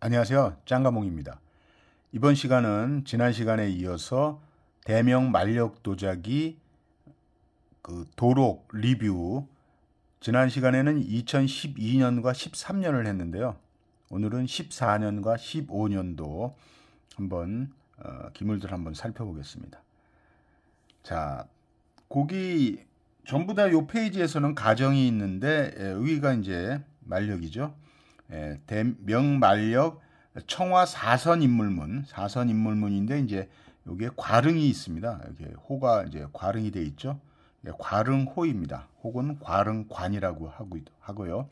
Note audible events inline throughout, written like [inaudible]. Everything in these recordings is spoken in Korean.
안녕하세요. 짱가몽입니다. 이번 시간은 지난 시간에 이어서 대명 만력 도자기 그 도록 리뷰 지난 시간에는 2012년과 13년을 했는데요. 오늘은 14년과 15년도 한번 어, 기물들 한번 살펴보겠습니다. 자, 고기 전부 다 요 페이지에서는 가정이 있는데 예, 여기가 이제 만력이죠. 예, 명말력 청화 4선 인물문, 4선 인물문인데 이제 여기에 과릉이 있습니다. 여기 호가 이제 과릉이 돼 있죠. 예, 과릉호입니다. 혹은 과릉관이라고 하고 하고요.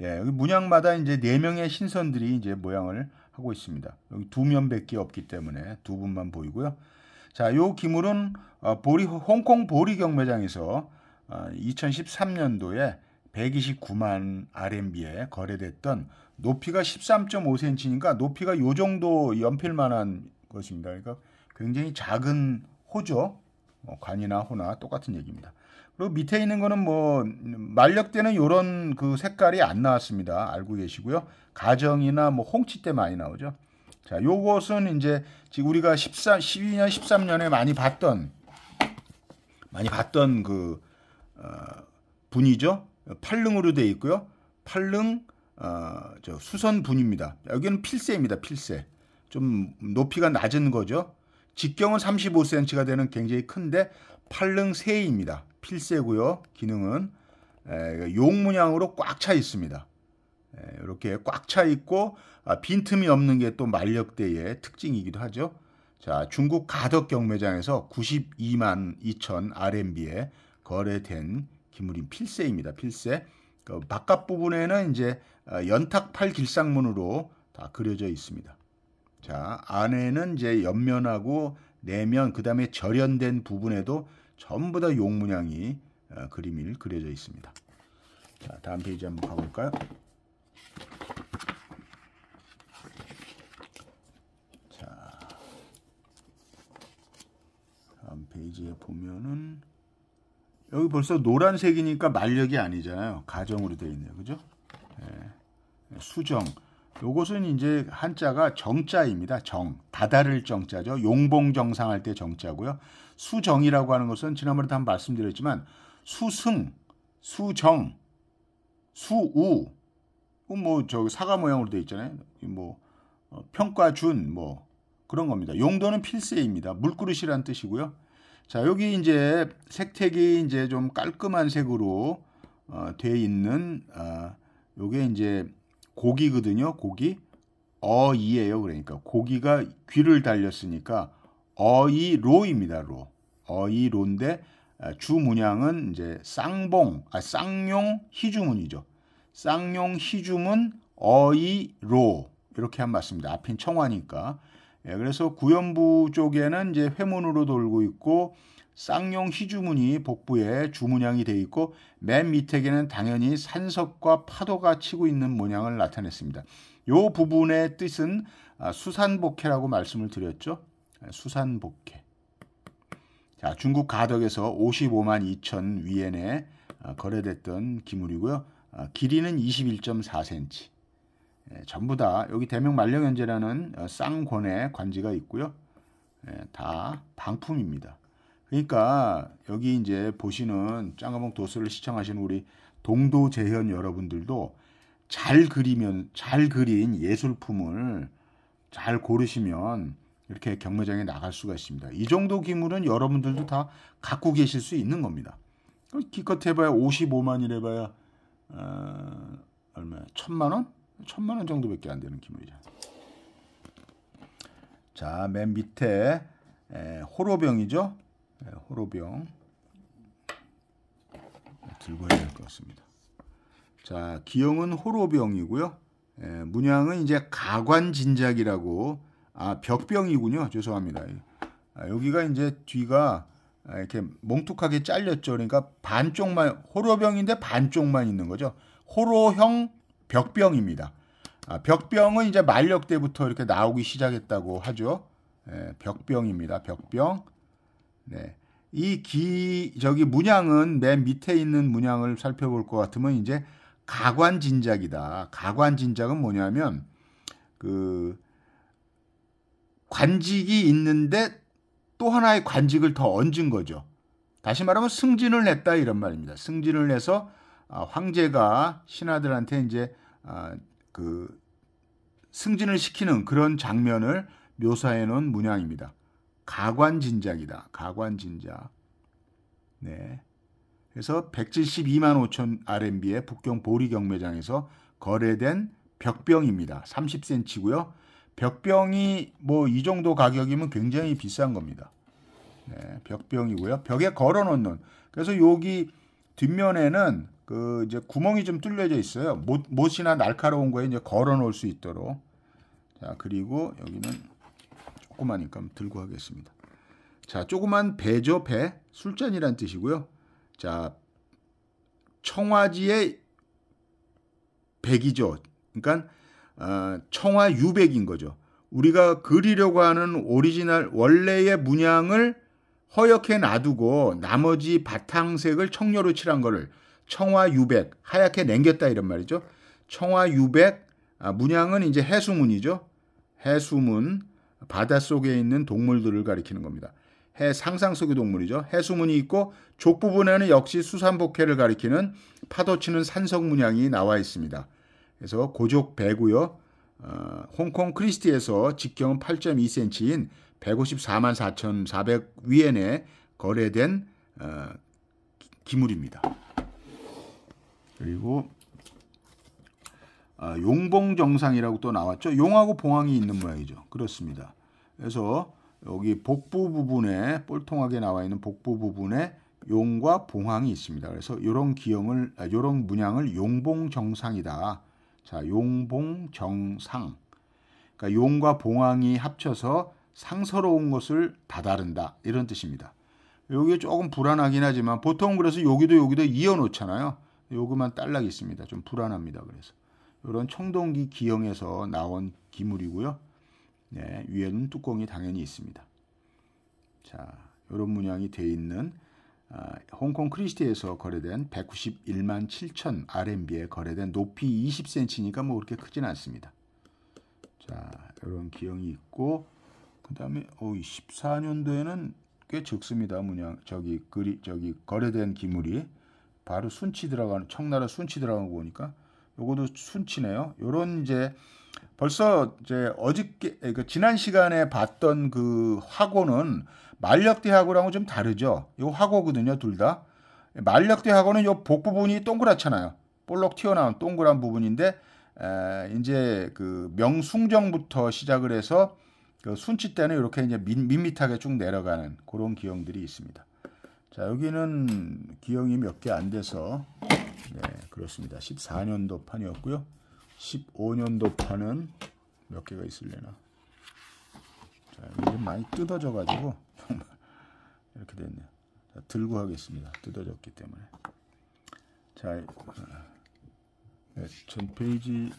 예, 여기 문양마다 이제 네 명의 신선들이 이제 모양을 하고 있습니다. 여기 두 면밖에 없기 때문에 두 분만 보이고요. 자, 요 기물은 어, 보리 홍콩 보리 경매장에서 2013년도에 어, 129만 RMB에 거래됐던 높이가 13.5cm니까 높이가 요 정도 연필만한 것입니다. 그러니까 굉장히 작은 호죠. 관이나 어, 호나 똑같은 얘기입니다. 그리고 밑에 있는 거는 뭐 말력 대는요런그 색깔이 안 나왔습니다. 알고 계시고요. 가정이나 뭐 홍치 때 많이 나오죠. 자, 요것은 이제 지금 우리가 13, 12년, 13년에 많이 봤던 많이 봤던 그 어, 분이죠. 팔릉으로 되어 있고요. 팔릉 어, 저 수선분입니다. 여기는 필세입니다. 필세. 좀 높이가 낮은 거죠. 직경은 35cm가 되는 굉장히 큰데 팔릉 세입니다. 필세고요. 기능은 에, 그러니까 용문양으로 꽉 차 있습니다. 에, 이렇게 꽉 차 있고 아, 빈틈이 없는 게 또 만력대의 특징이기도 하죠. 자, 중국 가덕 경매장에서 92만 2천 RMB에 거래된 기물인 필세입니다. 필세. 그 바깥 부분에는 이제 어, 연탁팔 길상문으로 다 그려져 있습니다. 자, 안에는 이제 옆면하고 내면 그다음에 절연된 부분에도 전부 다 용문양이 어, 그림이 그려져 있습니다. 자, 다음 페이지 한번 가볼까요? 자, 다음 페이지에 보면은 여기 벌써 노란색이니까 말력이 아니잖아요. 가정으로 되어 있네요. 그죠? 예. 예. 수정. 요것은 이제 한자가 정자입니다. 정. 다다를 정자죠. 용봉 정상할 때 정자고요. 수정이라고 하는 것은 지난번에도 한 말씀드렸지만 수승, 수정, 수우. 뭐 저기 사과 모양으로 되어 있잖아요. 뭐 어, 평가 준뭐 그런 겁니다. 용도는 필세입니다. 물그릇이란 뜻이고요. 자, 여기 이제 색택이 이제 좀 깔끔한 색으로 어, 돼 있는 어, 요게 이제 고기거든요. 고기. 어이예요. 그러니까 고기가 귀를 달렸으니까 어이로입니다. 로. 어이로인데 아, 주 문양은 이제 쌍봉, 아 쌍용 희주문이죠. 쌍용 희주문 어이로 이렇게 한말씀입니다 앞인 청화니까. 예, 그래서 구연부 쪽에는 이제 회문으로 돌고 있고 쌍용 희주문이 복부에 주문양이 되어 있고 맨 밑에는 당연히 산석과 파도가 치고 있는 모양을 나타냈습니다. 이 부분의 뜻은 아, 수산복해라고 말씀을 드렸죠. 예, 수산복해. 자, 중국 가덕에서 55만 2천 위엔에 아, 거래됐던 기물이고요. 아, 길이는 21.4cm. 예, 전부 다 여기 대명 만령견재라는 어, 쌍권의 관지가 있고요. 예, 다 방품입니다. 그러니까 여기 이제 보시는 짱가봉 도서를 시청하시는 우리 동도 재현 여러분들도 잘 그리면 잘 그린 예술품을 잘 고르시면 이렇게 경매장에 나갈 수가 있습니다. 이 정도 기물은 여러분들도 다 갖고 계실 수 있는 겁니다. 기껏 해봐야 55만이래봐야 어, 얼마야? 천만 원? 천만 원 정도밖에 안 되는 기물이 자, 맨 밑에 에, 호로병이죠. 에, 네, 호로병 들고 해야 것 같습니다. 자, 기형은 호로병이고요. 에, 문양은 이제 가관진작이라고 아 벽병이군요. 죄송합니다. 아, 여기가 이제 뒤가 아, 이렇게 뭉툭하게 잘렸죠. 그러니까 반쪽만 호로병인데 반쪽만 있는 거죠. 호로형 벽병입니다. 아, 벽병은 이제 만력 때부터 이렇게 나오기 시작했다고 하죠. 예, 벽병입니다. 벽병. 네. 이 기, 저기 문양은 맨 밑에 있는 문양을 살펴볼 것 같으면 이제 가관진작이다. 가관진작은 뭐냐면 그 관직이 있는데 또 하나의 관직을 더 얹은 거죠. 다시 말하면 승진을 했다 이런 말입니다. 승진을 해서 아, 황제가 신하들한테 이제 아, 그 승진을 시키는 그런 장면을 묘사해 놓은 문양입니다. 가관진작이다. 가관진작. 네. 그래서 172만 5천 r m b 의 북경 보리 경매장에서 거래된 벽병입니다. 30cm고요. 벽병이 뭐 이 정도 가격이면 굉장히 비싼 겁니다. 네, 벽병이고요. 벽에 걸어 놓는. 그래서 여기 뒷면에는 그 이제 구멍이 좀 뚫려져 있어요. 못, 못이나 날카로운 거에 이제 걸어 놓을 수 있도록. 자, 그리고 여기는 조그마니까 들고 하겠습니다. 자, 조그만 배죠, 배. 술잔이란 뜻이고요. 자, 청와지의 백이죠. 그러니까 어, 청와 유백인 거죠. 우리가 그리려고 하는 오리지널 원래의 문양을 허옇게 놔두고 나머지 바탕색을 청료로 칠한 거를 청화유백 하얗게 냉겼다 이런 말이죠. 청화유백 아, 문양은 이제 해수문이죠. 해수문 바닷속에 있는 동물들을 가리키는 겁니다. 해 상상 속의 동물이죠. 해수문이 있고 족 부분에는 역시 수산복회를 가리키는 파도치는 산석 문양이 나와 있습니다. 그래서 고족 배구요 어, 홍콩 크리스티에서 직경 8.2cm인 154만 4,400위엔에 거래된 어, 기물입니다. 그리고 어, 용봉정상이라고 또 나왔죠. 용하고 봉황이 있는 모양이죠. 그렇습니다. 그래서 여기 복부 부분에 볼통하게 나와 있는 복부 부분에 용과 봉황이 있습니다. 그래서 이런 기형을 이런 아, 문양을 용봉정상이다. 자, 용봉정상. 그러니까 용과 봉황이 합쳐서 상서로운 것을 다다른다 이런 뜻입니다. 여기 조금 불안하긴 하지만 보통 그래서 여기도 여기도 이어놓잖아요. 요거만 딸락 있습니다. 좀 불안합니다. 그래서 이런 청동기 기형에서 나온 기물이고요. 네, 위에는 뚜껑이 당연히 있습니다. 자, 이런 문양이 돼 있는 아, 홍콩 크리스티에서 거래된 191만 7천 RMB에 거래된 높이 20cm니까 뭐 그렇게 크진 않습니다. 자, 이런 기형이 있고 그 다음에 14년도에는 꽤 적습니다. 문양 저기 거리 저기 거래된 기물이 바로 순치 들어가는 청나라 순치 들어가는 보니까 요거도 순치네요. 요런 이제 벌써 이제 어저께 그 지난 시간에 봤던 그 화고는 만력대 하고랑은 좀 다르죠. 요 화고거든요, 둘 다. 만력대 하고는 요복 부분이 동그랗잖아요. 볼록 튀어나온 동그란 부분인데 에, 이제 그 명숭정부터 시작을 해서 그 순치 때는 이렇게 이제 밋밋하게 쭉 내려가는 그런 기형들이 있습니다. 자, 여기는 기형이 몇 개 안 돼서 네, 그렇습니다. 14년도 판이었고요. 15년도 판은 몇 개가 있을려나 자, 이게 많이 뜯어져 가지고 이렇게 됐네요. 자, 들고 하겠습니다. 뜯어졌기 때문에. 자, 네, 전 페이지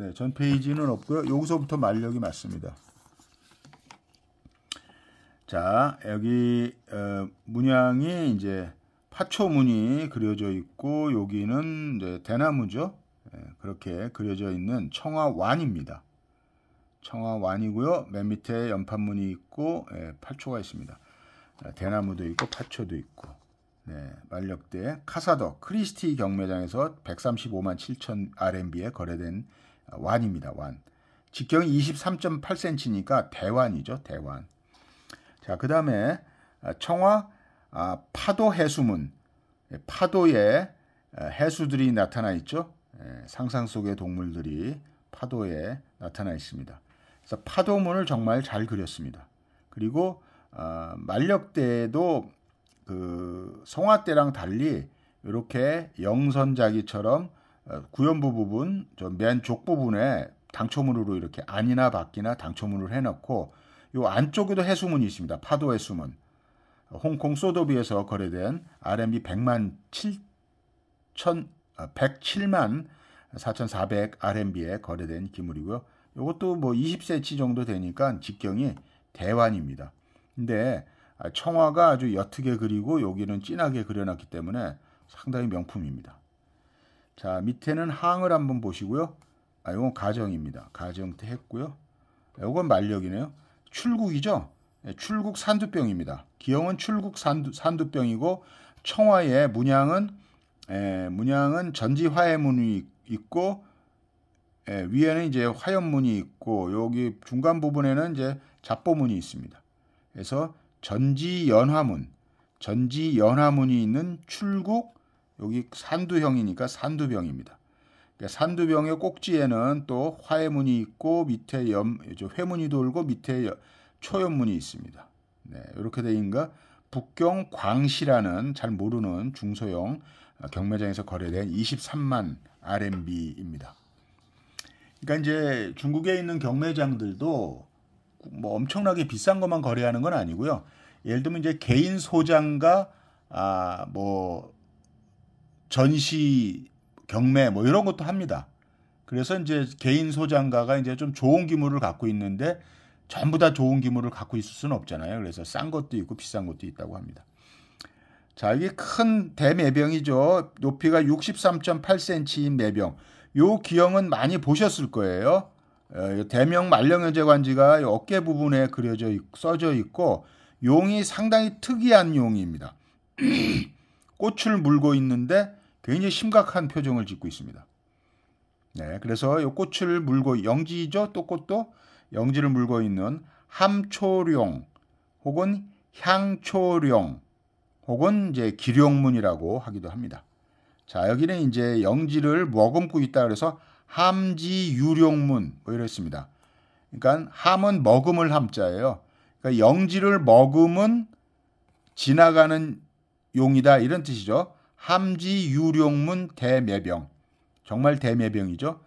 네, 전 페이지는 없고요. 여기서부터 만력이 맞습니다. 자, 여기 어, 문양이 이제 파초 문이 그려져 있고 여기는 네, 대나무죠. 네, 그렇게 그려져 있는 청화완입니다. 청화완이고요. 맨 밑에 연판문이 있고 네, 파초가 있습니다. 대나무도 있고 파초도 있고 네, 만력대 카사더 크리스티 경매장에서 135만 7천 RMB에 거래된 완입니다. 완. 직경이 23.8cm니까 대완이죠. 대완. 자, 그 다음에 아, 청와 아, 파도 해수문. 예, 파도에 아, 해수들이 나타나 있죠. 예, 상상 속의 동물들이 파도에 나타나 있습니다. 그래서 파도문을 정말 잘 그렸습니다. 그리고 만력대도 그 성화대랑 달리 이렇게 영선자기처럼 어, 구연부 부분, 저맨족 부분에 당초문으로 이렇게 안이나 밖이나 당초문을 해놓고 이 안쪽에도 해수문이 있습니다. 파도 해수문. 홍콩 소도비에서 거래된 RMB 100만 7천 107만 어, 4,400 RMB에 거래된 기물이고요. 이것도 뭐 20cm 정도 되니까 직경이 대환입니다. 근데 청화가 아주 옅게 그리고 여기는 진하게 그려놨기 때문에 상당히 명품입니다. 자, 밑에는 항을 한번 보시고요. 아, 이건 가정입니다. 가정 때 했고요. 이건 예, 말력이네요. 출국이죠. 예, 출국 산두병입니다. 기형은 출국 산두, 산두병이고 청화의 문양은 에, 예, 문양은 전지화해문이 있고 에, 위에는 이제 화염문이 있고 여기 중간 부분에는 이제 잡보문이 있습니다. 그래서 전지연화문, 전지연화문이 있는 출국 여기 산두형이니까 산두병입니다. 그러니까 산두병의 꼭지에는 또 화해문이 있고 밑에 염, 회문이 돌고 밑에 초연문이 있습니다. 네, 이렇게 되니가 북경 광시라는 잘 모르는 중소형 어, 경매장에서 거래된 23만 RMB입니다. 그러니까 이제 중국에 있는 경매장들도 뭐 엄청나게 비싼 것만 거래하는 건 아니고요. 예를 들면 이제 개인 소장과 아뭐 전시 경매 뭐 이런 것도 합니다. 그래서 이제 개인 소장가가 이제 좀 좋은 기물을 갖고 있는데 전부 다 좋은 기물을 갖고 있을 수는 없잖아요. 그래서 싼 것도 있고 비싼 것도 있다고 합니다. 자, 이게 큰 대매병이죠. 높이가 63.8cm인 매병. 요 기형은 많이 보셨을 거예요. 어, 대명 말령현제관지가 어깨 부분에 그려져 있, 써져 있고 용이 상당히 특이한 용입니다. [clears throat] 꽃을 물고 있는데 굉장히 심각한 표정을 짓고 있습니다. 네, 그래서 이 꽃을 물고 영지죠. 또 꽃도 영지를 물고 있는 함초룡 혹은 향초룡 혹은 이제 기룡문이라고 하기도 합니다. 자, 여기는 이제 영지를 머금고 있다 그래서 함지유룡문 뭐 이랬습니다. 그러니까 함은 머금을 함자예요. 그러니까 영지를 머금은 지나가는 용이다 이런 뜻이죠. 함지 유룡문 대매병. 정말 대매병이죠.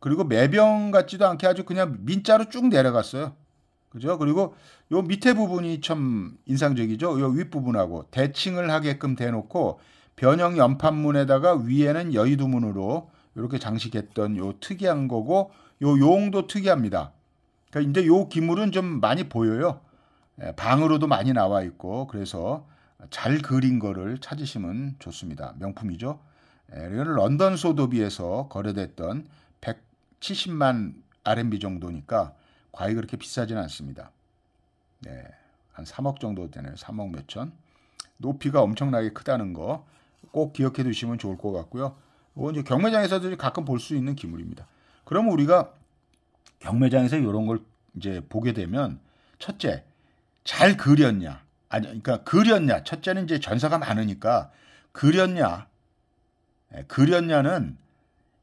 그리고 매병 같지도 않게 아주 그냥 민자로 쭉 내려갔어요. 그죠? 그리고 요 밑에 부분이 참 인상적이죠. 요 윗부분하고 대칭을 하게끔 대놓고 변형 연판문에다가 위에는 여의도문으로 이렇게 장식했던 요 특이한 거고 요 용도 특이합니다. 그러니까 이제 요 기물은 좀 많이 보여요. 예, 방으로도 많이 나와 있고 그래서 잘 그린 거를 찾으시면 좋습니다. 명품이죠. 예, 런던 소도비에서 거래됐던 170만 RMB 정도니까 과히 그렇게 비싸진 않습니다. 네, 한 3억 정도 되네요. 3억 몇천. 높이가 엄청나게 크다는 거 꼭 기억해 두시면 좋을 것 같고요. 이 이제 경매장에서도 가끔 볼 수 있는 기물입니다. 그럼 우리가 경매장에서 이런 걸 이제 보게 되면 첫째, 잘 그렸냐. 아니 그러니까 그렸냐 첫째는 이제 전사가 많으니까 그렸냐 예, 그렸냐는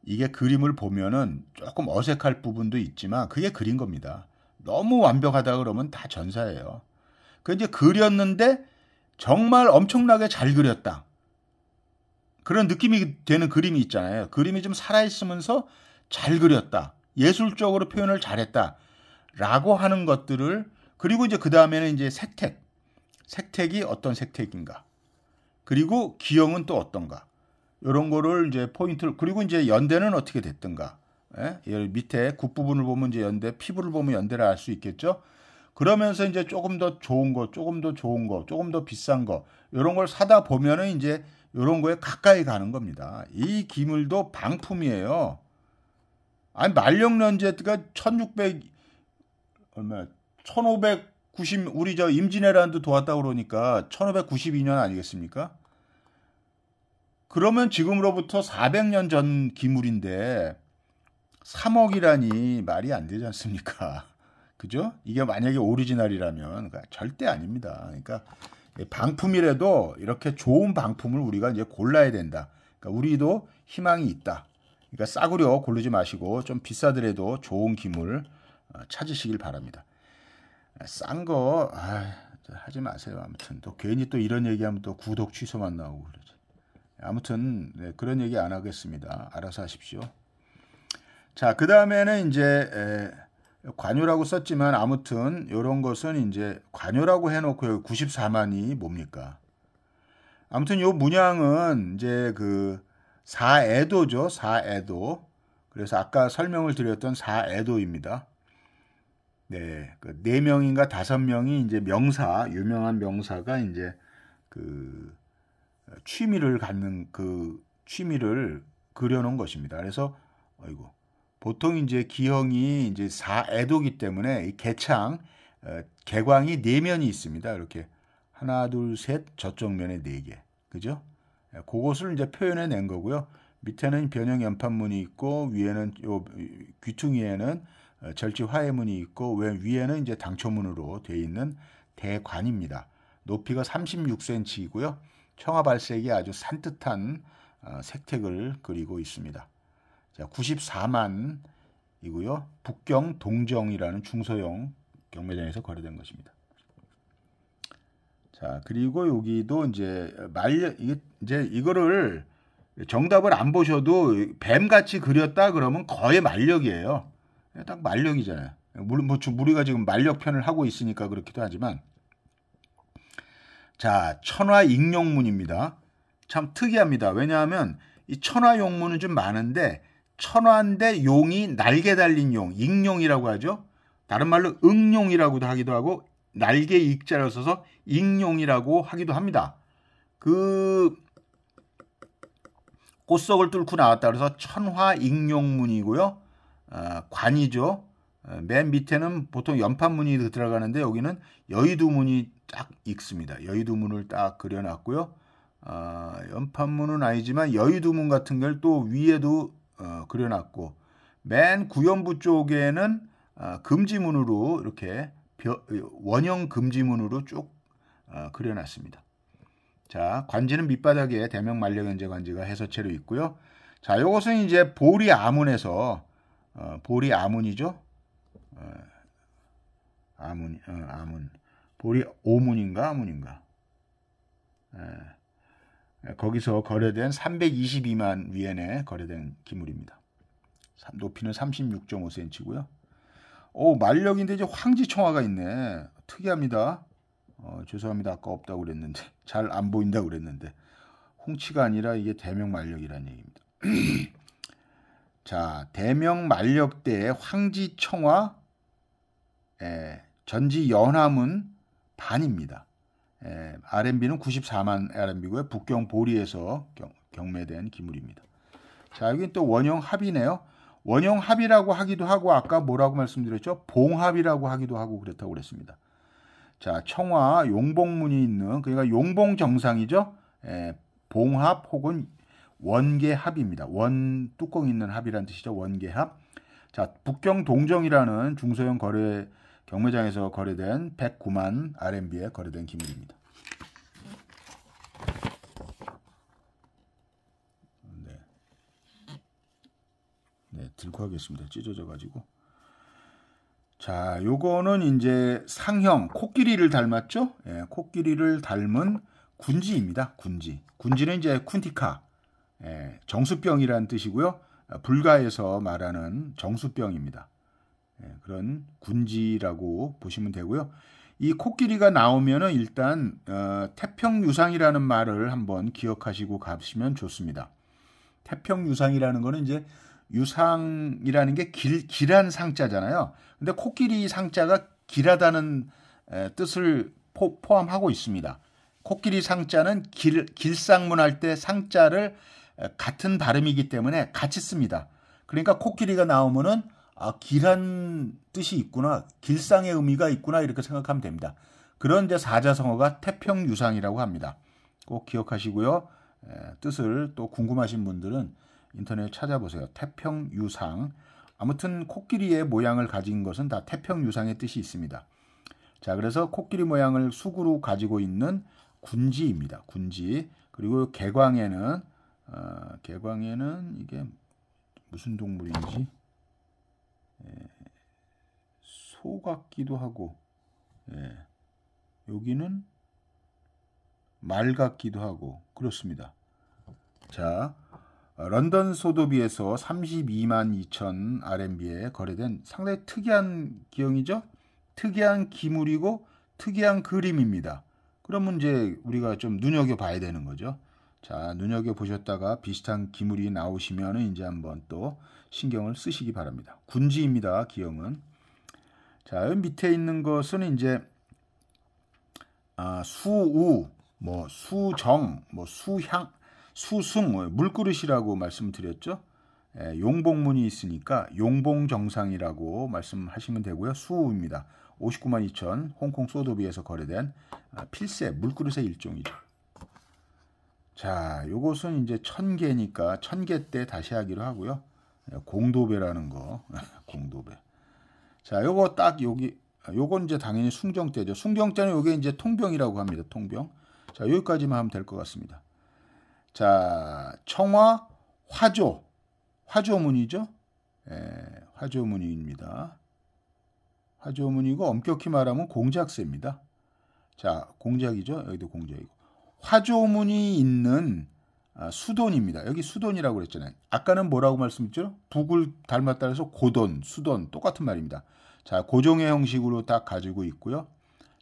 이게 그림을 보면은 조금 어색할 부분도 있지만 그게 그린 겁니다. 너무 완벽하다 그러면 다 전사예요. 그 이제 그렸는데 정말 엄청나게 잘 그렸다. 그런 느낌이 되는 그림이 있잖아요. 그림이 좀 살아있으면서 잘 그렸다. 예술적으로 표현을 잘했다. 라고 하는 것들을 그리고 이제 그 다음에는 이제 세택 색택이 어떤 색택인가 그리고 기형은 또 어떤가 이런 거를 이제 포인트를 그리고 이제 연대는 어떻게 됐든가 예? 밑에 굽 부분을 보면 이제 연대 피부를 보면 연대를 알 수 있겠죠 그러면서 이제 조금 더 좋은 거 조금 더 좋은 거 조금 더 비싼 거 이런 걸 사다 보면은 이제 이런 거에 가까이 가는 겁니다 이 기물도 방품이에요 아니 말령 렌즈가 1600 얼마 1500 90 우리 저 임진왜란도 도왔다 그러니까 1592년 아니겠습니까? 그러면 지금으로부터 400년 전 기물인데 3억이라니 말이 안 되지 않습니까? [laughs] 그죠? 이게 만약에 오리지널이라면 그러니까 절대 아닙니다. 그러니까 예, 방품이라도 이렇게 좋은 방품을 우리가 이제 골라야 된다. 그러니까 우리도 희망이 있다. 그러니까 싸구려 고르지 마시고 좀 비싸더라도 좋은 기물 어, 찾으시길 바랍니다. 싼거 하지 마세요. 아무튼 또 괜히 또 이런 얘기하면 또 구독 취소만 나오고 그러지. 아무튼 네, 그런 얘기 안 하겠습니다. 알아서 하십시오. 자, 그 다음에는 이제 에, 관유라고 썼지만 아무튼 이런 것은 이제 관유라고 해놓고 94만이 뭡니까? 아무튼 요 문양은 이제 그 사애도죠. 사애도. 그래서 아까 설명을 드렸던 사애도입니다. 네, 그 네 명인가 다섯 명이 이제 명사 유명한 명사가 이제 그 취미를 갖는 그 취미를 그려놓은 것입니다. 그래서 아이고 보통 이제 기형이 이제 사애도기 때문에 이 개창 어, 개광이 네 면이 있습니다. 이렇게 하나 둘 셋 저쪽 면에 네 개, 그죠? 예, 그것을 이제 표현해 낸 거고요. 밑에는 변형 연판문이 있고 위에는 요 귀퉁이에는 어, 절지 화해문이 있고 왼 위에는 이제 당초문으로 돼 있는 대관입니다. 높이가 36cm이고요. 청아 발색이 아주 산뜻한 어, 색택을 그리고 있습니다. 자, 94만이고요. 북경 동정이라는 중소형 경매장에서 거래된 것입니다. 자, 그리고 여기도 이제 말 이게 이제 이거를 정답을 안 보셔도 뱀같이 그렸다 그러면 거의 만력이에요 예, 딱 만력이잖아요. 물론 뭐 우리가 지금 만력편을 하고 있으니까 그렇기도 하지만 자 천화 익룡문입니다참 특이합니다. 왜냐하면 이 천화 용문은 좀 많은데 천화인데 용이 날개 달린 용, 익룡이라고 하죠. 다른 말로 응룡이라고도 하기도 하고 날개 익자를 써서 익룡이라고 하기도 합니다. 그 꽃석을 뚫고 나왔다 그래서 천화 익룡문이고요 어, 관이죠. 어, 맨 밑에는 보통 연판문이 들어가는데 여기는 여의도문이 딱 익습니다. 여의도문을 딱 그려놨고요. 어, 연판문은 아니지만 여의도문 같은 걸 또 위에도 그려놨고 맨 구연부 쪽에는 금지문으로 이렇게 원형 금지문으로 쭉 그려놨습니다. 자 관지는 밑바닥에 대명 만력연제 관지가 해서체로 있고요. 자 이것은 이제 보리 암문에서 어, 보리 아문이죠. 어, 아문, 어, 아문. 보리 오문인가 아문인가. 에, 예. 예, 거기서 거래된 322만 위엔에 거래된 기물입니다. 높이는 36.5cm고요. 오 만력인데 이제 황지청화가 있네. 특이합니다. 어, 죄송합니다. 아까 없다고 그랬는데 [laughs] 잘 안 보인다고 그랬는데 홍치가 아니라 이게 대명 만력이라는 얘기입니다. [clears throat] 자, 대명 만력 대의 황지청화 에, 예, 전지 연화은 반입니다. 에, 예, R&B는 94만 R&B고요. 북경 보리에서 경, 매된 기물입니다. 자, 여기 또 원형 합이네요. 원형 합이라고 하기도 하고 아까 뭐라고 말씀드렸죠? 봉합이라고 하기도 하고 그렇다고 그랬습니다. 자, 청화 용봉문이 있는 그러니까 용봉 정상이죠. 에, 예, 봉합 혹은 원계합입니다. 원 뚜껑 있는 합이란 뜻이죠. 원계합. 자, 북경 동정이라는 중소형 거래 경매장에서 거래된 109만 RMB에 거래된 기물입니다. 네. 네, 들고 하겠습니다. 찢어져 가지고. 자, 요거는 이제 상형 코끼리를 닮았죠? 예, 코끼리를 닮은 군지입니다. 군지. 군지는 이제 쿤티카 예, 정수병이라는 뜻이고요. 불가에서 말하는 정수병입니다. 예, 그런 군지라고 보시면 되고요. 이 코끼리가 나오면 일단 어, 태평유상이라는 말을 한번 기억하시고 가시면 좋습니다. 태평유상이라는 거는 이제 유상이라는 게 길, 길한 상자잖아요. 근데 코끼리 상자가 길하다는 에, 뜻을 포, 함하고 있습니다. 코끼리 상자는 길, 길상문할 때 상자를 같은 발음이기 때문에 같이 씁니다. 그러니까 코끼리가 나오면은 아, 길한 뜻이 있구나, 길상의 의미가 있구나 이렇게 생각하면 됩니다. 그런 데 사자성어가 태평유상이라고 합니다. 꼭 기억하시고요. 에, 뜻을 또 궁금하신 분들은 인터넷 찾아보세요. 태평유상. 아무튼 코끼리의 모양을 가진 것은 다 태평유상의 뜻이 있습니다. 자, 그래서 코끼리 모양을 숙으로 가지고 있는 군지입니다. 군지. 그리고 개광에는 아, 개광에는 이게 무슨 동물인지 예, 소 같기도 하고 예, 여기는 말 같기도 하고 그렇습니다. 자 런던 소도비에서 32만 2천 RMB에 거래된 상당히 특이한 기형이죠. 특이한 기물이고 특이한 그림입니다. 그러면 이제 우리가 좀 눈여겨봐야 되는 거죠. 자, 눈여겨보셨다가 비슷한 기물이 나오시면 이제 한번 또 신경을 쓰시기 바랍니다. 군지입니다. 기형은. 자, 여기 밑에 있는 것은 이제 아, 수우, 뭐 수정, 뭐 수향, 수승, 뭐 물그릇이라고 말씀드렸죠. 예, 용봉문이 있으니까 용봉정상이라고 말씀하시면 되고요. 수우입니다. 59만 2천 홍콩 소도비에서 거래된 아, 필세 물그릇의 일종이죠. 자, 요것은 이제 천 개니까 천 개 때 다시 하기로 하고요. 공도배라는 거. [laughs] 공도배. 자, 요거 딱 여기 요건 이제 당연히 숭정 때죠. 숭정 때는 요게 이제 통병이라고 합니다. 통병. 자, 여기까지만 하면 될 것 같습니다. 자, 청화 화조. 화조문이죠? 예, 화조문입니다. 화조문이고 엄격히 말하면 공작세입니다. 자, 공작이죠. 여기도 공작이고. 화조문이 있는 아, 수돈입니다. 여기 수돈이라고 그랬잖아요. 아까는 뭐라고 말씀했죠? 북을 닮았다 해서 고돈, 수돈 똑같은 말입니다. 자, 고종의 형식으로 다 가지고 있고요.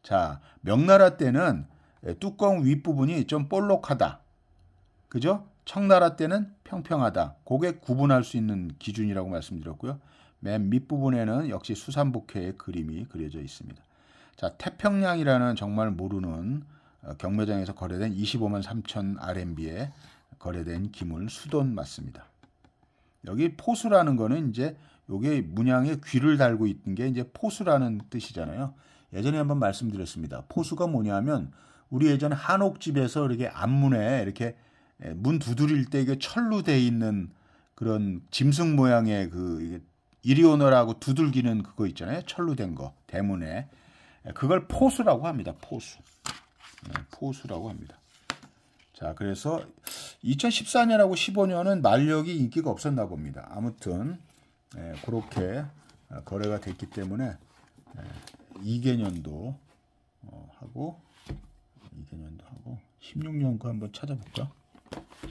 자, 명나라 때는 예, 뚜껑 윗부분이 좀 볼록하다. 그죠? 청나라 때는 평평하다. 고게 구분할 수 있는 기준이라고 말씀드렸고요. 맨 밑부분에는 역시 수산복회의 그림이 그려져 있습니다. 자, 태평양이라는 정말 모르는 어, 경매장에서 거래된 25만 3천 RMB에 거래된 기물 수돈 맞습니다. 여기 포수라는 거는 이제 요게 문양에 귀를 달고 있는 게 이제 포수라는 뜻이잖아요. 예전에 한번 말씀드렸습니다. 포수가 뭐냐면 우리 예전 한옥집에서 이렇게 앞문에 이렇게 예, 문 두드릴 때 이게 철로 돼 있는 그런 짐승 모양의 그 이리 오너라고 두들기는 그거 있잖아요. 철로 된 거. 대문에. 예, 그걸 포수라고 합니다. 포수. 포수라고 합니다. 자, 그래서 2014년하고 15년은 만력이 인기가 없었나 봅니다. 아무튼 예, 그렇게 어, 거래가 됐기 때문에 예, 2개년도 어, 하고 2개년도 하고 16년 거 한번 찾아볼까?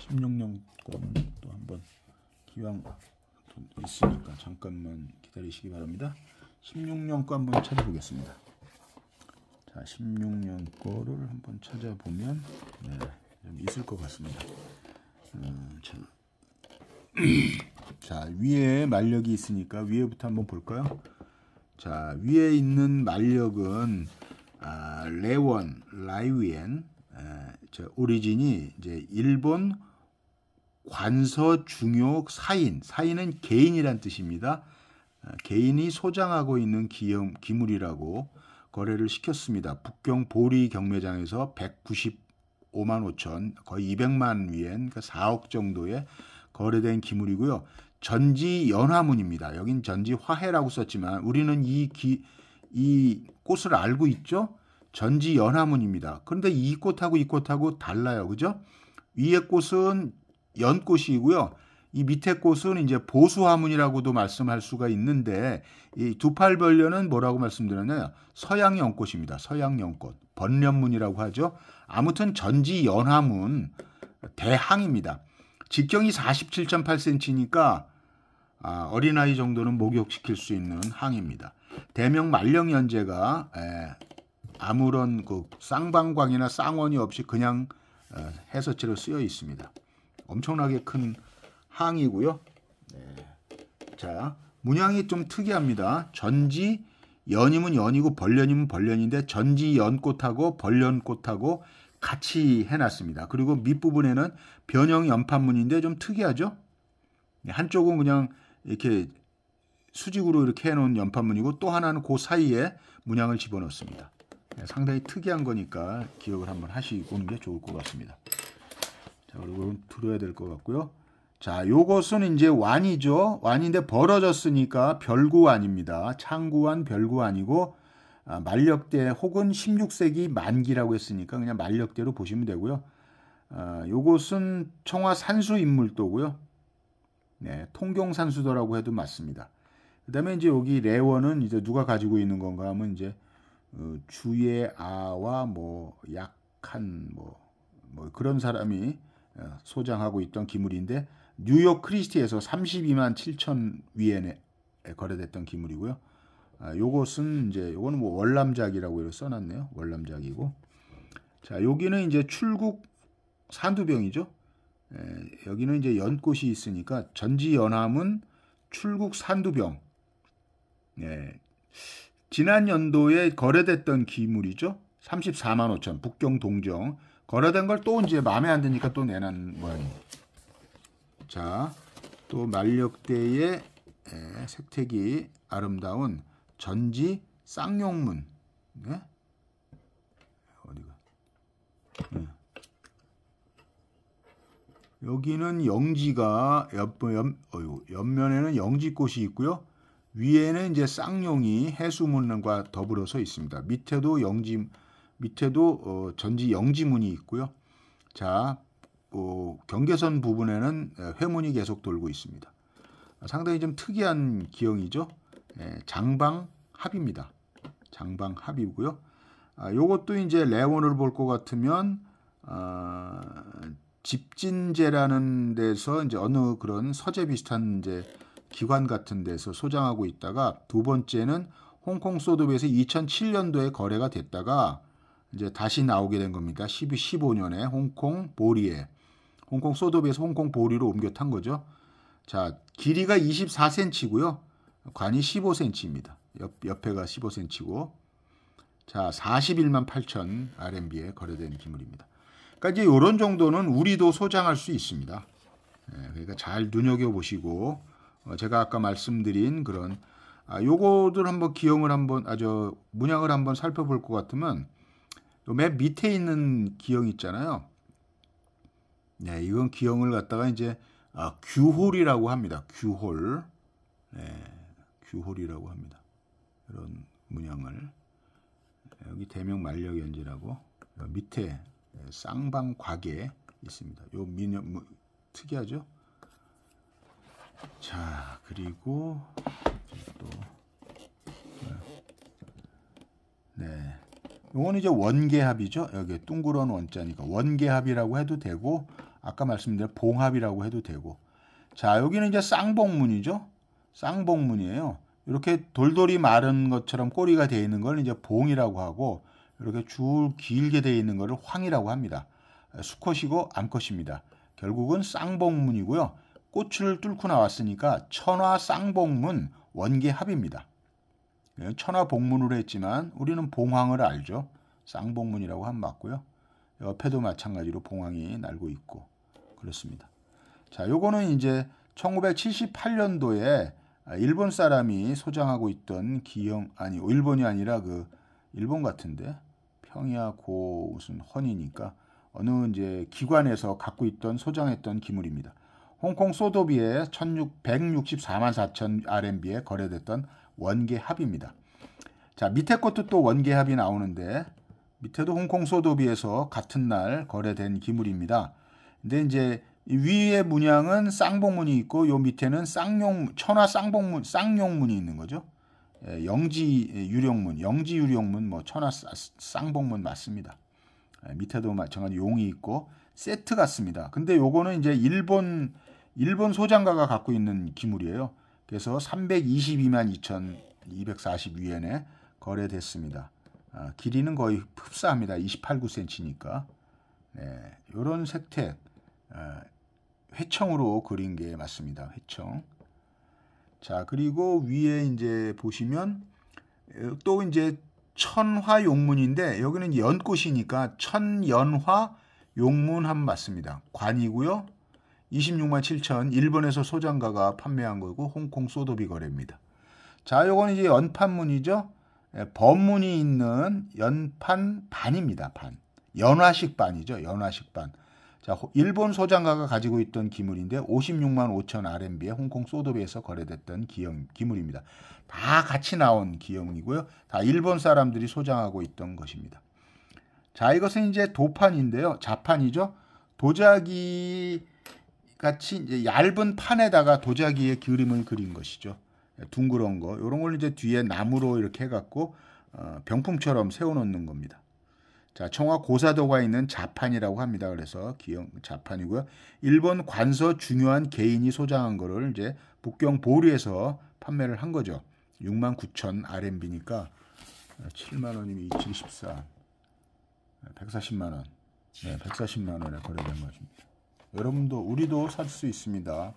16년 거또 한번 기왕 있으니까 잠깐만 기다리시기 바랍니다. 16년 거 한번 찾아보겠습니다. 자 16년 거를 한번 찾아보면 네, 좀 있을 것 같습니다 음, [clears throat] 자. 위에 말력이 있으니까 위에부터 한번 볼까요 자 위에 있는 말력은 아, 레원 라이위엔 아, 오리진이 이제 일본 관서 중요 사인 사인은 개인이란 뜻입니다 아, 개인이 소장하고 있는 기염, 기물이라고 거래를 시켰습니다. 북경 보리 경매장에서 195만 5천 거의 200만 위엔 그러니까 4억 정도의 거래된 기물이고요. 전지 연화문입니다. 여긴 전지 화해라고 썼지만 우리는 이, 기, 이 꽃을 알고 있죠? 전지 연화문입니다. 그런데 이 꽃하고 이 꽃하고 달라요. 그죠? 위에 꽃은 연꽃이고요. 이 밑에 꽃은 이제 보수 화문이라고도 말씀할 수가 있는데 이두팔 벌려는 뭐라고 말씀드렸나요? 서양 연꽃입니다. 서양 연꽃. 번련문이라고 하죠. 아무튼 전지 연화문 대항입니다. 직경이 47.8cm니까 아, 어린아이 정도는 목욕시킬 수 있는 항입니다. 대명 말령연재가 아무런 그 쌍방광이나 쌍원이 없이 그냥 해서체로 쓰여 있습니다. 엄청나게 큰 항이고요. 네. 자, 문양이 좀 특이합니다. 전지 연임은 연이고 벌련임은 벌련인데 전지 연꽃하고 벌련꽃하고 같이 해놨습니다. 그리고 밑부분에는 변형 연판문인데 좀 특이하죠? 네, 한쪽은 그냥 이렇게 수직으로 이렇게 해놓은 연판문이고 또 하나는 그 사이에 문양을 집어넣습니다. 네, 상당히 특이한 거니까 기억을 한번 하시고 오는 게 좋을 것 같습니다. 자, 그리고 들어야 될 것 같고요. 자, 요것은 이제 완이죠. 완인데 벌어졌으니까 별구완입니다. 창구완, 별구완이고 아, 만력대 혹은 16세기 만기라고 했으니까 그냥 만력대로 보시면 되고요. 아, 요것은 청화 산수 인물도고요. 네, 통경 산수도라고 해도 맞습니다. 그다음에 이제 여기 레원은 이제 누가 가지고 있는 건가 하면 이제 어, 주의 아와 뭐 약한 뭐, 뭐 그런 사람이 어, 소장하고 있던 기물인데 뉴욕 크리스티에서 32만 7천 위엔에 거래됐던 기물이고요. 아, 요것은 이제 요거는 뭐 월남작이라고 이렇게 써놨네요. 월남작이고. 자, 여기는 이제 출국 산두병이죠. 에, 예, 여기는 이제 연꽃이 있으니까 전지연함은 출국 산두병. 예. 지난 연도에 거래됐던 기물이죠. 34만 5천 북경 동정 거래된 걸 또 이제 마음에 안 드니까 또 내는 모양이에요. 자, 또 만력대의 색택이 아름다운 전지 쌍용문. 네? 어디가? 네. 여기는 영지가 옆, 옆, 어휴, 옆면에는 영지꽃이 있고요. 위에는 이제 쌍용이 해수문과 더불어서 있습니다. 밑에도 영지 밑에도 어, 전지 영지문이 있고요. 자, 어, 경계선 부분에는 예, 회문이 계속 돌고 있습니다. 상당히 좀 특이한 기형이죠. 예, 장방합입니다. 장방합이고요. 아, 것도 이제 레온을 볼 것 같으면 아, 집진제라는 데서 이제 어느 그런 서재 비슷한 이제 기관 같은 데서 소장하고 있다가 두 번째는 홍콩 소드베에서 2007년도에 거래가 됐다가 이제 다시 나오게 된 겁니다. 12, 15년에 홍콩 보리에 홍콩 소도비에서 홍콩 보리로 옮겨 탄 거죠. 자, 길이가 24cm고요. 관이 15cm입니다. 옆, 옆에가 15cm고. 자, 41만 8천 RMB에 거래된 기물입니다. 그러니까 이제 이런 정도는 우리도 소장할 수 있습니다. 예, 그러니까 잘 눈여겨보시고 어, 제가 아까 말씀드린 그런 아, 요거들 한번 기형을 한번 아저 문양을 한번 살펴볼 것 같으면 맨 밑에 있는 기형 있잖아요. 네, 이건 기형을 갖다가 이제 아, 규홀이라고 합니다. 규홀. 네, 규홀이라고 합니다. 이런 문양을 네, 여기 대명 만력연지라고 밑에 네, 쌍방 곽에 있습니다. 요 민연 뭐, 특이하죠? 자 그리고 또 네. 네. 요건 이제 원계합이죠. 여기 둥그런 원자니까 원계합이라고 해도 되고 아까 말씀드린 봉합이라고 해도 되고 자 여기는 이제 쌍봉문이죠. 쌍봉문이에요. 이렇게 돌돌이 마른 것처럼 꼬리가 되어 있는 걸 이제 봉이라고 하고 이렇게 줄 길게 되어 있는 것을 황이라고 합니다. 수컷이고 암컷입니다. 결국은 쌍봉문이고요. 꽃을 뚫고 나왔으니까 천화 쌍봉문 원계합입니다. 예, 천화 봉문으로 했지만 우리는 봉황을 알죠. 쌍봉문이라고 하 맞고요. 옆에도 마찬가지로 봉황이 날고 있고 그렇습니다. 자, 요거는 이제 1978년도에 일본 사람이 소장하고 있던 기형 아니 일본이 아니라 그 일본 같은데 평야고 무슨 헌이니까 어느 이제 기관에서 갖고 있던 소장했던 기물입니다. 홍콩 소도비에 1,164만 4천 RMB에 거래됐던 원계합입니다. 자 밑에 것도 또 원계합이 나오는데 밑에도 홍콩 소도비에서 같은 날 거래된 기물입니다. 근데 이제 위에 문양은 쌍복문이 있고 요 밑에는 쌍용 천하쌍복문 쌍용문이 있는 거죠. 예, 영지 유령문, 영지 유령문 뭐 천하 쌍복문 맞습니다. 예, 밑에도 마찬가지 용이 있고 세트 같습니다. 근데 요거는 이제 일본 일본 소장가가 갖고 있는 기물이에요. 그래서 322만 2,240위엔에 거래됐습니다. 아, 길이는 거의 흡사합니다. 28, 9cm니까. 네, 요런 색택 아, 회청으로 그린 게 맞습니다. 회청. 자, 그리고 위에 이제 보시면 또 이제 천화 용문인데 여기는 연꽃이니까 천연화 용문 한 맞습니다. 관이고요. 26만 7천 일본에서 소장가가 판매한 거고 홍콩 소도비 거래입니다. 자, 요건 이제 연판문이죠. 예, 법문이 있는 연판 반입니다. 반. 연화식 반이죠. 연화식 반. 자, 일본 소장가가 가지고 있던 기물인데 56만 5천 RMB에 홍콩 소도비에서 거래됐던 기형, 기물입니다. 다 같이 나온 기형이고요. 다 일본 사람들이 소장하고 있던 것입니다. 자, 이것은 이제 도판인데요. 자판이죠. 도자기 같이 이제 얇은 판에다가 도자기의 그림을 그린 것이죠. 예, 둥그런 거. 이런 걸 이제 뒤에 나무로 이렇게 해갖고 어, 병풍처럼 세워놓는 겁니다. 자, 청와 고사도가 있는 자판이라고 합니다. 그래서 기영 자판이고요. 일본 관서 중요한 개인이 소장한 거를 이제 북경 보리에서 판매를 한 거죠. 6만 9천 RMB니까 7만 어, 원이면 274 140만 원. 네, 140만 원에 거래된 것입니다. 여러분도 우리도 살 수 있습니다.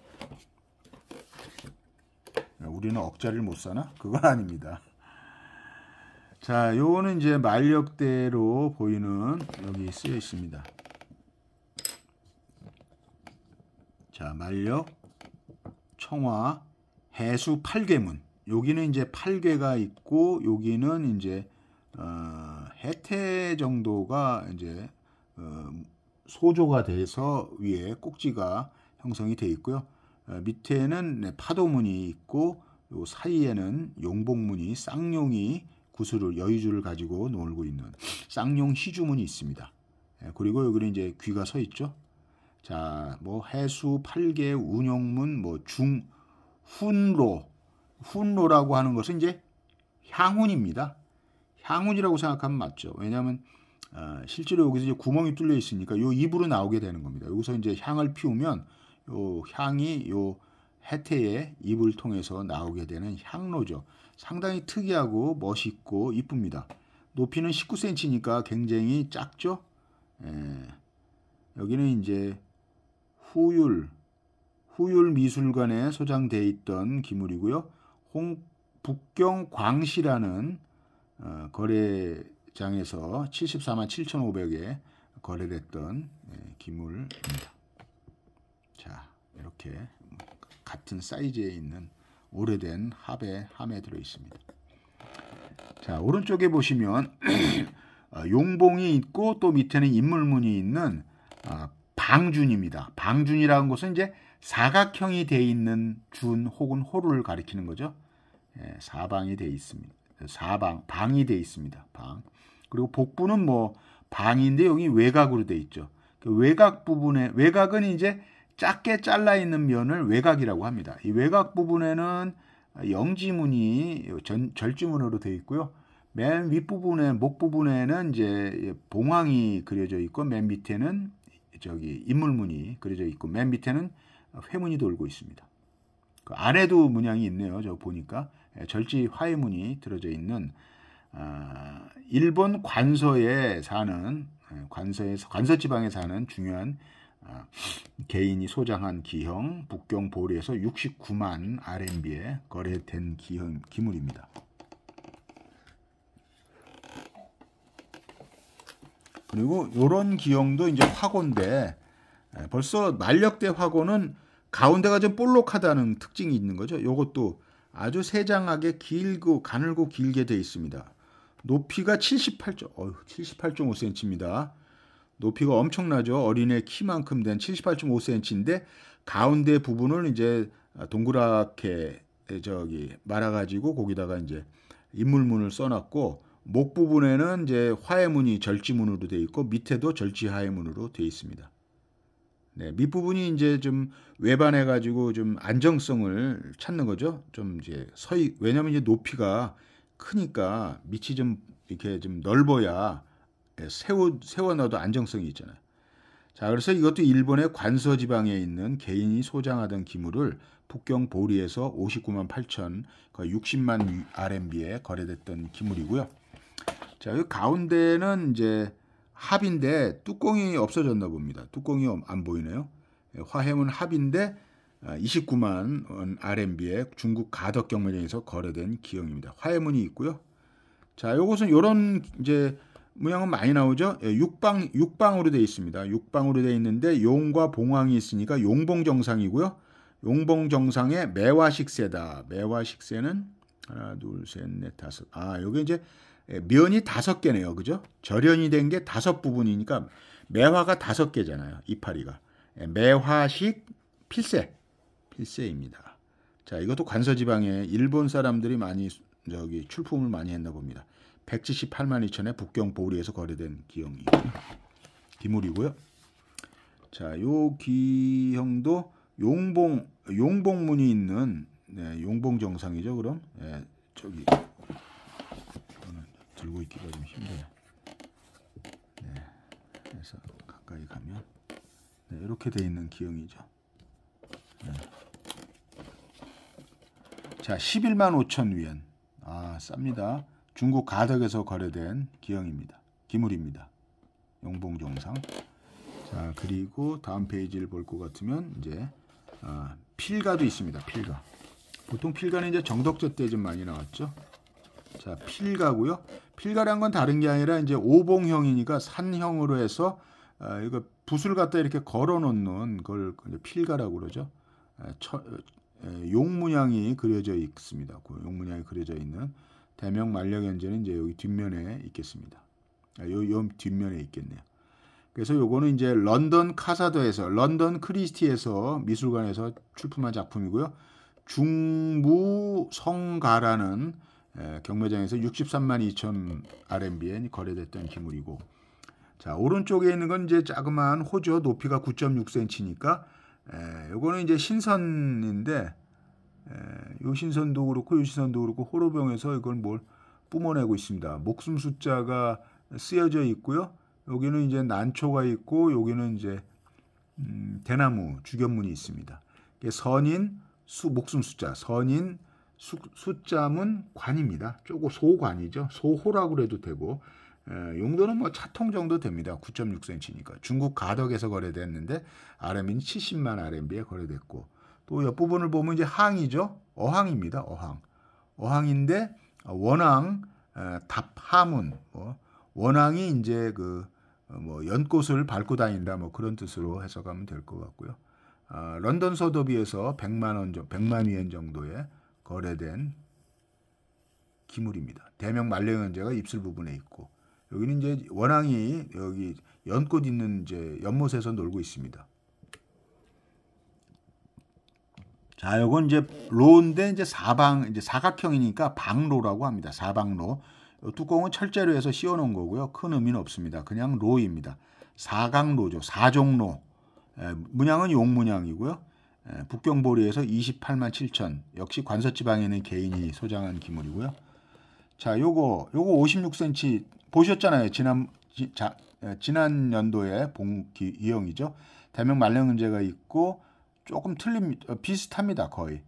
우리는 억짜리를 못 사나? 그건 아닙니다. 자, 요거는 이제 말력대로 보이는 여기 쓰여 있습니다. 자, 말력, 청화, 해수 8괴문. 여기는 이제 8괴가 있고 여기는 이제 어, 해태 정도가 이제 어, 소조가 돼서 위에 꼭지가 형성이 돼 있고요. 어, 밑에는 네, 파도문이 있고 요 사이에는 용복문이 쌍용이 구슬을 여의주를 가지고 놀고 있는 쌍용 희주문이 있습니다. 예, 그리고 여기는 이제 귀가 서 있죠. 자, 뭐 해수 8개 운용문 뭐중 훈로 훈로라고 하는 것은 이제 향운입니다. 향운이라고 생각하면 맞죠. 왜냐하면 어, 실제로 여기서 이제 구멍이 뚫려 있으니까 요 입으로 나오게 되는 겁니다. 여기서 이제 향을 피우면 요 향이 요 해태의 입을 통해서 나오게 되는 향로죠. 상당히 특이하고 멋있고 이쁩니다. 높이는 19cm니까 굉장히 작죠? 예. 여기는 이제 후율, 후율 미술관에 소장되어 있던 기물이고요. 홍, 북경 광시라는 어, 거래장에서 74만 7,500에 거래를 던 예, 기물입니다. 자, 이렇게 같은 사이즈에 있는 오래된 합에 함에 들어 있습니다. 자 오른쪽에 보시면 [clears throat] 어, 용봉이 있고 또 밑에는 인물문이 있는 어, 방준입니다. 방준이라는 것은 이제 사각형이 돼 있는 준 혹은 호를 가리키는 거죠. 예, 사방이 돼 있습니다. 사방 방이 돼 있습니다. 방 그리고 복부는 뭐 방인데 여기 외곽으로 돼 있죠. 그 외곽 부분에 외곽은 이제 작게 잘라 있는 면을 외곽이라고 합니다. 이 외곽 부분에는 영지문이 전, 절지문으로 되어 있고요. 맨 윗부분에 목 부분에는 이제 봉황이 그려져 있고 맨 밑에는 저기 인물문이 그려져 있고 맨 밑에는 회문이 돌고 있습니다. 그 안에도 문양이 있네요. 저 보니까 예, 절지 화해문이 들어져 있는 아, 일본 관서에 사는 예, 관서에서 관서 지방에 사는 중요한 아, 개인이 소장한 기형 북경 보리에서 69만 RMB에 거래된 기형 기물입니다. 그리고 요런 기형도 이제 화고인데 예, 벌써 만력대 화고는 가운데가 좀 볼록하다는 특징이 있는 거죠. 요것도 아주 세장하게 길고 가늘고 길게 돼 있습니다. 높이가 78.5cm입니다. 높이가 엄청나죠. 어린애 키만큼 된 78.5cm인데 가운데 부분을 이제 동그랗게 저기 말아가지고 거기다가 이제 인물문을 써놨고 목 부분에는 이제 화해문이 절지문으로 돼 있고 밑에도 절지화해문으로돼 있습니다. 네, 밑부분이 이제 좀 외반해 가지고 좀 안정성을 찾는 거죠. 좀 이제 서이 왜냐면 이제 높이가 크니까 밑이 좀 이렇게 좀 넓어야 예, 세워, 세워놔도 안정성이 있잖아요. 자, 그래서 이것도 일본의 관서 지방에 있는 개인이 소장하던 기물을 북경 보리에서 59만 8천, 거의 60만 RMB에 거래됐던 기물이고요. 자, 이 가운데는 이제 합인데 뚜껑이 없어졌나 봅니다. 뚜껑이 안 보이네요. 예, 화해문 합인데 29만 아, RMB에 중국 가덕 경매장에서 거래된 기형입니다. 화해문이 있고요. 자, 요것은 요런 이제 모양은 많이 나오죠. 예, 육방 육방으로 되어 있습니다. 육방으로 되어 있는데 용과 봉황이 있으니까 용봉 정상이고요. 용봉 정상에 매화식세다. 매화식세는 하나 둘셋넷 다섯 아 여기 이제 예, 면이 다섯 개네요. 그죠? 절연이 된 게 다섯 부분이니까 매화가 다섯 개잖아요. 이파리가. 예, 매화식 필세. 필세입니다. 자, 이것도 관서지방에 일본 사람들이 많이 저기 출품을 많이 했나 봅니다. 178만 2천에 북경 보리에서 거래된 기형이 기물이고요. 자, 요 기형도 용봉 용봉문이 있는 네, 용봉 정상이죠. 그럼 네, 저기 들고 있기가 좀 힘들어요. 네, 그래서 가까이 가면 네, 이렇게 돼 있는 기형이죠. 네. 자, 11만 5천 위엔. 아, 쌉니다. 중국 가덕에서 거래된 기형입니다. 기물입니다. 용봉종상. 자 그리고 다음 페이지를 볼 것 같으면 이제 아, 필가도 있습니다. 필가. 보통 필가는 이제 정덕제 때좀 많이 나왔죠. 자 필가고요. 필가란 건 다른 게 아니라 이제 오봉형이니까 산형으로 해서 아, 이거 붓을 갖다 이렇게 걸어놓는 걸 필가라고 그러죠. 아, 처, 용문양이 그려져 있습니다. 그 용문양이 그려져 있는 대명 만력연재는 이제 여기 뒷면에 있겠습니다. 아, 요, 요 뒷면에 있겠네요. 그래서 요거는 이제 런던 카사더에서 런던 크리스티에서 미술관에서 출품한 작품이고요. 중무성가라는 경매장에서 63만 2천 RMB에 거래됐던 기물이고 자 오른쪽에 있는 건 이제 자그마한 호죠. 높이가 9.6cm니까 요거는 이제 신선인데 예, 요신선도 그렇고 요신선도 그렇고 호로병에서 이걸 뭘 뿜어내고 있습니다. 목숨 숫자가 쓰여져 있고요. 여기는 이제 난초가 있고 여기는 이제 음, 대나무 주견문이 있습니다. 선인 수, 목숨 숫자 선인 수, 숫자문 관입니다. 조금 소관이죠. 소호라고 그래도 되고 에, 예, 용도는 뭐 차통 정도 됩니다. 9.6cm니까 중국 가덕에서 거래됐는데 RM인 70만 RMB에 거래됐고 또 옆부분을 보면 이제 항이죠. 어항입니다. 어항. 어항인데 원앙 답하문 뭐 원앙이 이제 그뭐 어, 연꽃을 밟고 다닌다 뭐 그런 뜻으로 해석하면 될 것 같고요. 아, 런던 소더비에서 100만 원 100만 위엔 정도에 거래된 기물입니다. 대명 말레연제가 입술 부분에 있고 여기는 이제 원앙이 여기 연꽃 있는 이제 연못에서 놀고 있습니다. 자, 요건 이제 로인데 이제 사방 이제 사각형이니까 방로라고 합니다. 사방로. 뚜껑은 철제로 해서 씌워 놓은 거고요. 큰 의미는 없습니다. 그냥 로입니다. 사각로죠. 사종로. 에, 예, 문양은 용문양이고요. 에, 예, 북경보리에서 28만 7천. 역시 관서지방에 는 개인이 소장한 기물이고요. 자, 요거 요거 56cm 보셨잖아요. 지난 지, 자, 에, 예, 지난 연도에 봉기 이형이죠. 대명 말년 문제가 있고 조금 틀립니다. 어, 비슷합니다. 거의.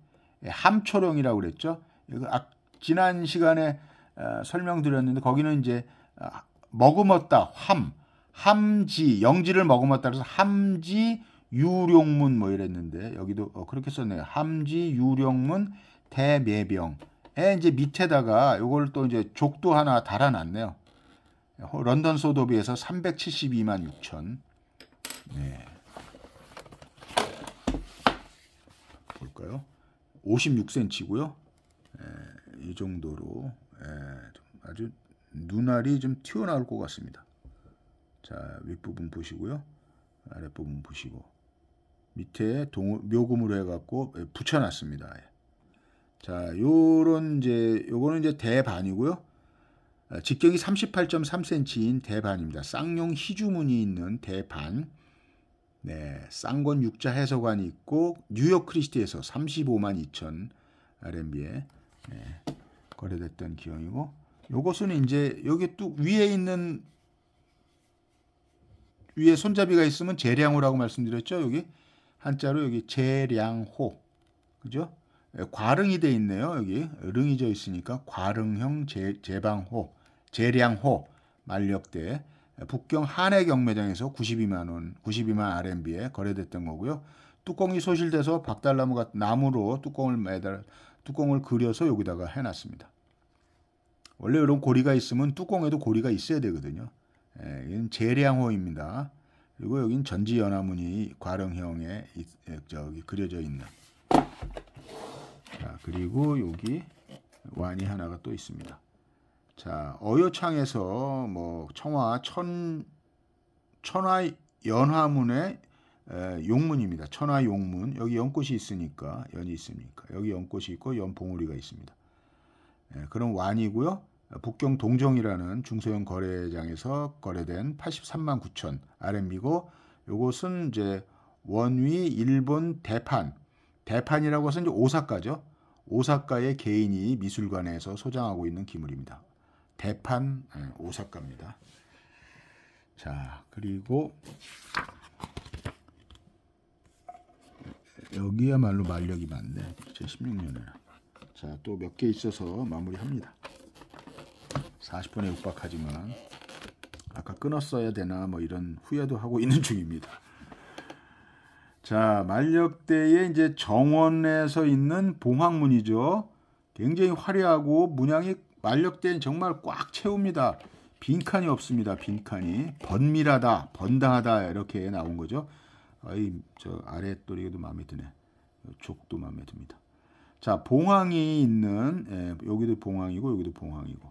예, 함초령이라고 그랬죠. 지난 시간에 어, 설명드렸는데 거기는 이제 어, 머금었다, 함, 함지, 영지를 머금었다 그래서 함지 유룡문 뭐 이랬는데 여기도 그렇게 썼네요. 함지 유룡문 대매병에 이제 밑에다가 이걸 또 이제 족도 하나 달아놨네요. 예, 런던 소도비에서 372만 6천. 네. 볼까요? 56cm고요. 에, 예, 이 정도로 에, 예, 아주 눈알이 좀 튀어나올 것 같습니다. 자 윗부분 보시고요. 아랫부분 보시고 밑에 동, 묘금으로 해갖고 에, 예, 붙여놨습니다. 예. 자 요런 이제 요거는 이제 대반이고요. 아, 직경이 38.3cm인 대반입니다. 쌍용 희주문이 있는 대반 네, 쌍권 육자 해서관이 있고 뉴욕 크리스티에서 35만 2천 RMB에 네, 거래됐던 기형이고 요것은 이제 여기 또 위에 있는 위에 손잡이가 있으면 재량호라고 말씀드렸죠. 여기 한자로 여기 재량호. 그죠? 예, 과릉이 돼 있네요. 여기 릉이 져 있으니까 과릉형 재, 재방호, 재량호, 만력대 북경 한해 경매장에서 92만 원, 92만 RMB에 거래됐던 거고요. 뚜껑이 소실돼서 박달나무가 나무로 뚜껑을 매달 뚜껑을 그려서 여기다가 해놨습니다. 원래 이런 고리가 있으면 뚜껑에도 고리가 있어야 되거든요. 예, 이건 재량호입니다. 그리고 여긴 전지연화문이 과령형에 예, 저기 그려져 있는. 자, 그리고 여기 완이 하나가 또 있습니다. 자, 어여창에서뭐 청화 천 천화 연화문의 용문입니다. 천화 용문. 여기 연꽃이 있으니까 연이 있으니까. 여기 연꽃이 있고 연봉우리가 있습니다. 에, 그런 완이고요. 북경 동정이라는 중소형 거래장에서 거래된 83만 9천 RMB고 요것은 이제 원위 일본 대판 대판이라고 해서 이제 오사카죠. 오사카의 개인이 미술관에서 소장하고 있는 기물입니다. 대판 예, 오사카입니다. 자 그리고 여기야말로 말력이 많네. 2 0 1 6년에 자, 또 몇 개 있어서 마무리합니다. 40분에 육박하지만 아까 끊었어야 되나 뭐 이런 후회도 하고 [laughs] 있는 중입니다. 자, 말력대에 이제 정원에서 있는 봉황문이죠. 굉장히 화려하고 문양이 완력된 정말 꽉 채웁니다. 빈칸이 없습니다. 빈칸이 번밀하다, 번다하다 이렇게 나온 거죠. 아이 저 아래 또리도 마음에 드네. 족도 마음에 듭니다. 자 봉황이 있는 예, 여기도 봉황이고 여기도 봉황이고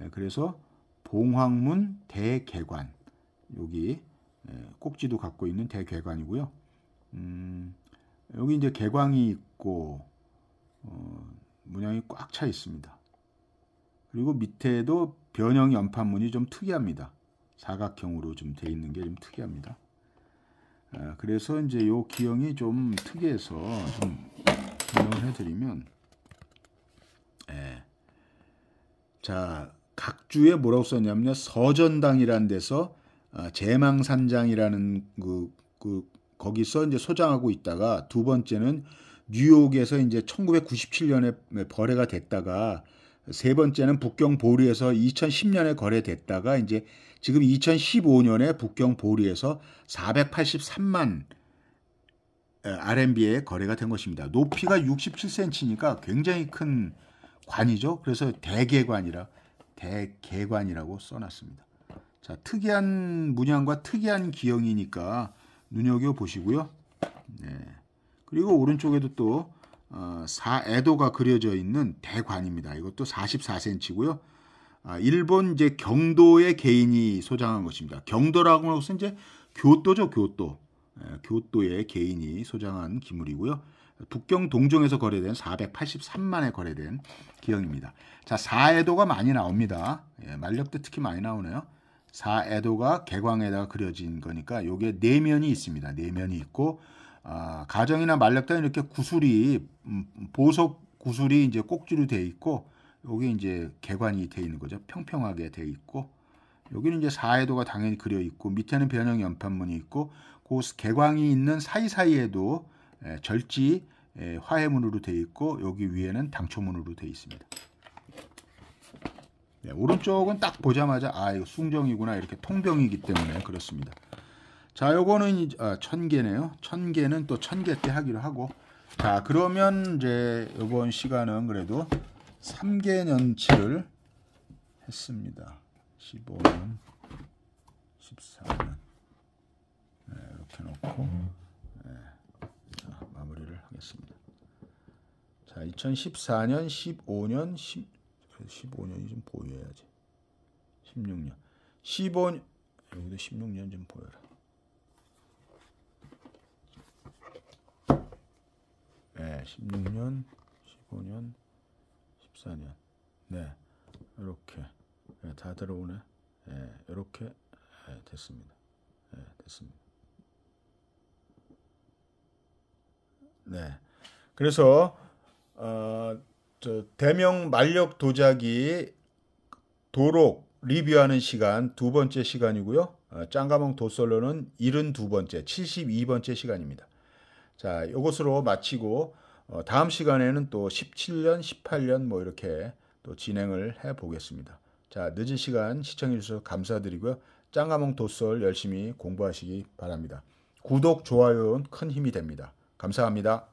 예, 그래서 봉황문 대개관 여기 예, 꼭지도 갖고 있는 대개관이고요. 음, 여기 이제 개광이 있고 어, 문양이 꽉 차 있습니다. 그리고 밑에도 변형 연판문이 좀 특이합니다. 사각형으로 좀 돼 있는 게 좀 특이합니다. 아, 그래서 이제 요 기형이 좀 특이해서 좀 설명을 해드리면 예. 자 각주에 뭐라고 썼냐면요 서전당이라는 데서 제망산장이라는 아, 그, 그 거기서 이제 소장하고 있다가 두 번째는 뉴욕에서 이제 1997년에 벌해가 됐다가 세 번째는 북경 보리에서 2010년에 거래됐다가 이제 지금 2015년에 북경 보리에서 483만 RMB에 거래가 된 것입니다. 높이가 67cm니까 굉장히 큰 관이죠. 그래서 대개관이라 대개관이라고 써놨습니다. 자, 특이한 문양과 특이한 기형이니까 눈여겨 보시고요. 네. 그리고 오른쪽에도 또 어, 사에도가 그려져 있는 대관입니다. 이것도 44cm고요. 아, 일본 이제 경도의 개인이 소장한 것입니다. 경도라고 하면 이제 교토죠, 교토. 예, 교토의 개인이 소장한 기물이고요. 북경 동종에서 거래된 483만에 거래된 기형입니다. 자, 사에도가 많이 나옵니다. 예, 만력도 특히 많이 나오네요. 사에도가 개광에다가 그려진 거니까 요게 내면이 네 있습니다. 내면이 네 있고 아, 가정이나 말렉터는 이렇게 구슬이 음, 보석 구슬이 이제 꼭지로 되어 있고 여기 이제 개관이 되어 있는 거죠. 평평하게 되어 있고 여기는 이제 사해도가 당연히 그려 있고 밑에는 변형 연판문이 있고 그 개광이 있는 사이사이에도 에, 예, 절지 에, 예, 화해문으로 되어 있고 여기 위에는 당초문으로 되어 있습니다. 네, 오른쪽은 딱 보자마자 아 이거 숭정이구나 이렇게 통병이기 때문에 그렇습니다. 자, 요거는 아, 천 개네요. 천 개는 또 천 개 때 하기로 하고. 자, 그러면 이제 요번 시간은 그래도 3개년치를 했습니다. 15년, 14년. 네, 이렇게 놓고 네, 자, 마무리를 하겠습니다. 자, 2014년, 15년, 10, 15년이 좀 보여야지. 16년. 15년, 여기도 16년 좀 보여라. 예, 네, 16년, 15년, 14년. 네, 이렇게 네, 예, 다 들어오네. 네, 예, 이렇게 네, 됐습니다. 네, 됐습니다. 네, 그래서 어, 대명 만력 도자기 도록 리뷰하는 시간 두 번째 시간이고요. 어, 짱가몽 도솔로는 72번째, 72번째 시간입니다. 자, 이것으로 마치고 어, 다음 시간에는 또 17년, 18년 뭐 이렇게 또 진행을 해 보겠습니다. 자, 늦은 시간 시청해 주셔서 감사드리고요. 짱가몽 도솔 열심히 공부하시기 바랍니다. 구독, 좋아요는 큰 힘이 됩니다. 감사합니다.